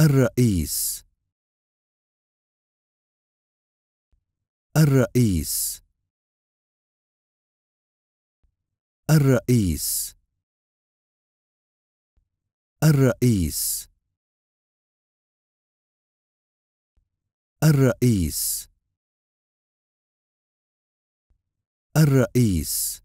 الرئيس الرئيس الرئيس الرئيس الرئيس الرئيس